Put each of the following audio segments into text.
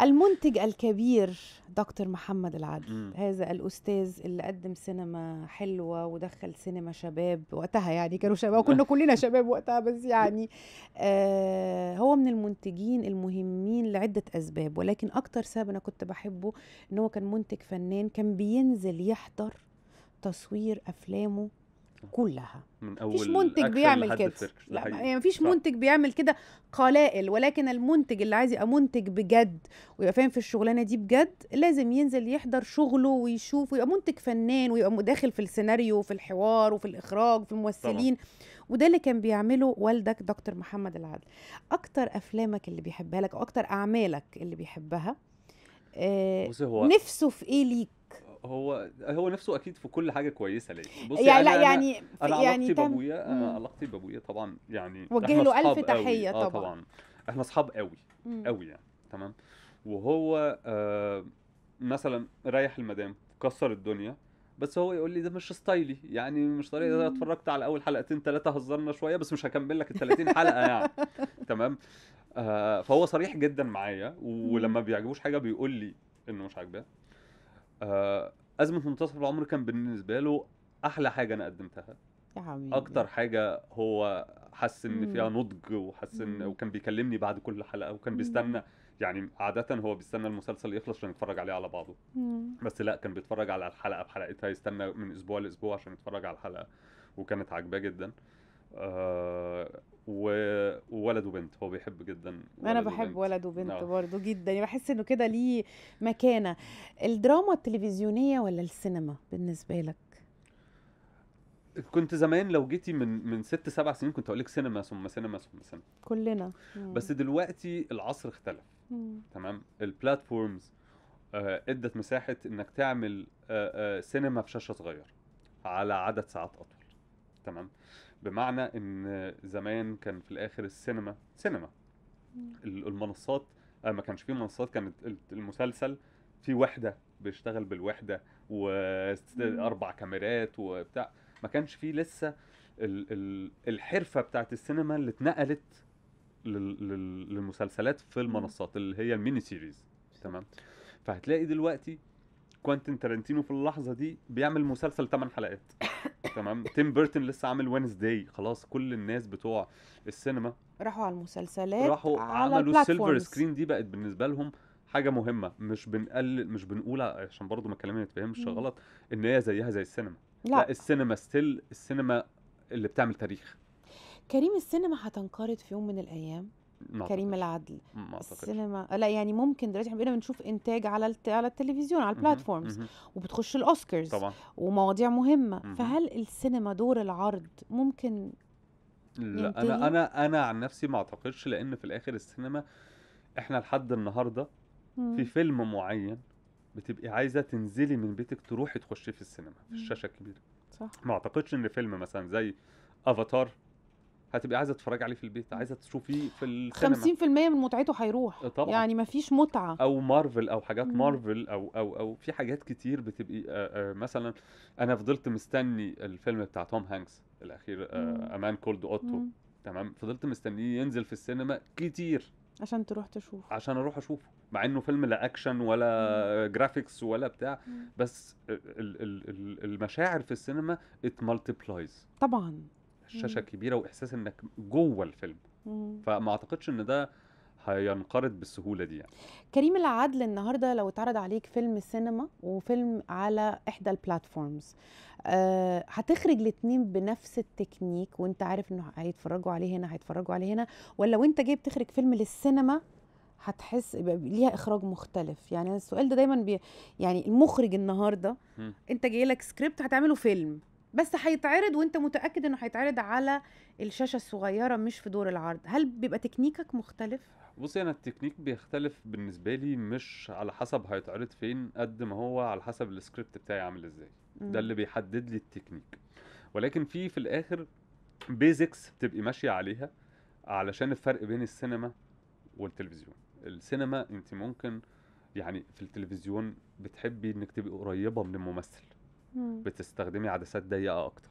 المنتج الكبير دكتور محمد العدل م. هذا الاستاذ اللي قدم سينما حلوه ودخل سينما شباب وقتها يعني كانوا شباب وكنا كلنا شباب وقتها بس يعني آه هو من المنتجين المهمين لعده اسباب ولكن اكتر سبب انا كنت بحبه ان هو كان منتج فنان كان بينزل يحضر تصوير افلامه كلها من اول مفيش منتج بيعمل كده لا يعني مفيش منتج بيعمل كده قلائل ولكن المنتج اللي عايز يبقى منتج بجد ويبقى فاهم في الشغلانه دي بجد لازم ينزل يحضر شغله ويشوف ويبقى منتج فنان ويبقى داخل في السيناريو وفي الحوار وفي الاخراج وفي الممثلين وده اللي كان بيعمله والدك دكتور محمد العدل اكتر افلامك اللي بيحبها لك او اكتر اعمالك اللي بيحبها آه نفسه في ايه ليك هو هو نفسه اكيد في كل حاجه كويسه ليه بصي يعني لا أنا يعني انا علاقتي يعني بابويا انا علاقتي بابويا طبعا يعني وجه له الف تحيه آه، طبعا آه طبعا احنا اصحاب قوي قوي يعني تمام وهو آه مثلا رايح المدام كسر الدنيا بس هو يقول لي ده مش ستايلي يعني مش طريقه ده اتفرجت على اول حلقتين ثلاثه هزرنا شويه بس مش هكمل لك ال 30 حلقه يعني تمام آه فهو صريح جدا معايا ولما بيعجبوش حاجه بيقول لي انه مش عاجباه آه، ازمه منتصف العمر كان بالنسبه له احلى حاجه انا قدمتها يا اكتر حاجه هو حس ان فيها نضج وحس ان وكان بيكلمني بعد كل حلقه وكان بيستنى يعني عادة هو بيستنى المسلسل يخلص عشان يتفرج عليه على بعضه بس لا كان بيتفرج على الحلقة بحلقتها يستنى من اسبوع لاسبوع عشان يتفرج على الحلقة وكانت عاجباه جدا آه، و... وولد وبنت هو بيحب جدا انا بحب وبنت. ولد وبنت نعم. آه. برضه جدا يعني بحس انه كده ليه مكانه الدراما التلفزيونيه ولا السينما بالنسبه لك كنت زمان لو جيتي من من ست سبع سنين كنت اقول لك سينما ثم سينما ثم سينما كلنا مم. بس دلوقتي العصر اختلف مم. تمام البلاتفورمز آه ادت مساحه انك تعمل آه آه سينما في شاشه صغيره على عدد ساعات اطول تمام بمعنى ان زمان كان في الاخر السينما سينما المنصات ما كانش فيه منصات كانت المسلسل في وحده بيشتغل بالوحده واربع كاميرات وبتاع ما كانش فيه لسه الحرفه بتاعت السينما اللي اتنقلت للمسلسلات في المنصات اللي هي الميني سيريز تمام فهتلاقي دلوقتي كوانتن ترنتينو في اللحظه دي بيعمل مسلسل 8 حلقات تمام تيم بيرتون لسه عامل وينزداي خلاص كل الناس بتوع السينما راحوا على المسلسلات راحوا على عملوا السيلفر سكرين دي بقت بالنسبه لهم حاجه مهمه مش بنقلل مش بنقول عشان برضو ما كلامي ما يتفهمش غلط ان هي زيها زي السينما لا, لا السينما ستيل السينما اللي بتعمل تاريخ كريم السينما هتنقرض في يوم من الايام كريم العدل السينما لا يعني ممكن دلوقتي احنا بقينا بنشوف انتاج على الت... على التلفزيون على البلاتفورمز وبتخش الاوسكارز طبعا ومواضيع مهمه مم. فهل السينما دور العرض ممكن لا انا انا انا عن نفسي ما اعتقدش لان في الاخر السينما احنا لحد النهارده في فيلم معين بتبقي عايزه تنزلي من بيتك تروحي تخشي في السينما في الشاشه الكبيره صح ما اعتقدش ان فيلم مثلا زي افاتار هتبقي عايزه تتفرجي عليه في البيت عايزه تشوفيه في السينما 50% من متعته هيروح طبعا يعني مفيش متعه او مارفل او حاجات مم. مارفل او او او في حاجات كتير بتبقي آآ آه، آآ آه، مثلا انا فضلت مستني الفيلم بتاع توم هانكس الاخير امان كولد اوتو تمام فضلت مستنيه ينزل في السينما كتير عشان تروح تشوف عشان اروح اشوفه مع انه فيلم لا اكشن ولا مم. جرافيكس ولا بتاع مم. بس الـ الـ المشاعر في السينما ات طبعا الشاشه كبيره واحساس انك جوه الفيلم فما اعتقدش ان ده هينقرض بالسهوله دي يعني. كريم العدل النهارده لو اتعرض عليك فيلم سينما وفيلم على احدى البلاتفورمز أه هتخرج الاثنين بنفس التكنيك وانت عارف انه هيتفرجوا عليه هنا هيتفرجوا عليه هنا ولا وانت جاي بتخرج فيلم للسينما هتحس ليها اخراج مختلف يعني السؤال ده دا دايما بي يعني المخرج النهارده انت جاي لك سكريبت هتعمله فيلم بس هيتعرض وانت متاكد انه هيتعرض على الشاشه الصغيره مش في دور العرض هل بيبقى تكنيكك مختلف بصي انا التكنيك بيختلف بالنسبه لي مش على حسب هيتعرض فين قد ما هو على حسب السكريبت بتاعي عامل ازاي ده اللي بيحدد لي التكنيك ولكن في في الاخر بيزكس بتبقي ماشيه عليها علشان الفرق بين السينما والتلفزيون السينما انت ممكن يعني في التلفزيون بتحبي انك تبقي قريبه من الممثل بتستخدمي عدسات ضيقه اكتر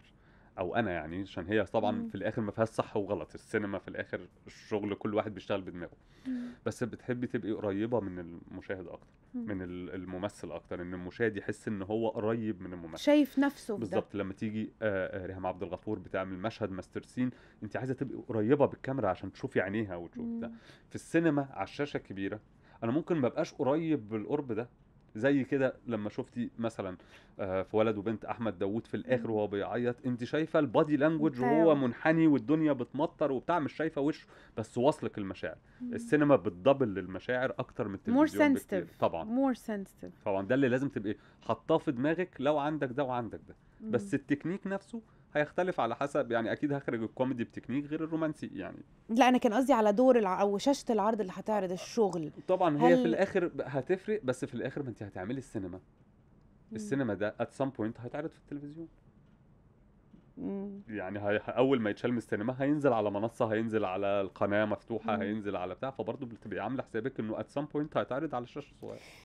او انا يعني عشان هي طبعا مم. في الاخر ما فيهاش صح وغلط السينما في الاخر الشغل كل واحد بيشتغل بدماغه مم. بس بتحبي تبقي قريبه من المشاهد اكتر مم. من الممثل اكتر ان المشاهد يحس ان هو قريب من الممثل شايف نفسه بالظبط لما تيجي آه،, آه ريهام عبد الغفور بتعمل مشهد ماستر سين انت عايزه تبقي قريبه بالكاميرا عشان تشوفي عينيها وتشوفي ده في السينما على الشاشه الكبيره انا ممكن ما ابقاش قريب بالقرب ده زي كده لما شفتي مثلا آه، في ولد وبنت احمد داوود في الاخر وهو بيعيط انت شايفه البادي لانجوج وهو منحني والدنيا بتمطر وبتاع مش شايفه وشه بس واصلك المشاعر السينما بتدبل للمشاعر اكتر من التلفزيون طبعا مور سنسيتيف طبعا ده اللي لازم تبقي حاطاه في دماغك لو عندك ده وعندك ده بس التكنيك نفسه هيختلف على حسب يعني اكيد هخرج الكوميدي بتكنيك غير الرومانسي يعني لا انا كان قصدي على دور الع... او شاشه العرض اللي هتعرض الشغل طبعا هي هل... في الاخر هتفرق بس في الاخر ما انت هتعملي السينما السينما ده ات سام بوينت هيتعرض في التلفزيون يعني هي... اول ما يتشال من السينما هينزل على منصه هينزل على القناه مفتوحه هينزل على بتاع فبرضه بتبقي عامله حسابك انه ات سام بوينت هيتعرض على شاشه صغيره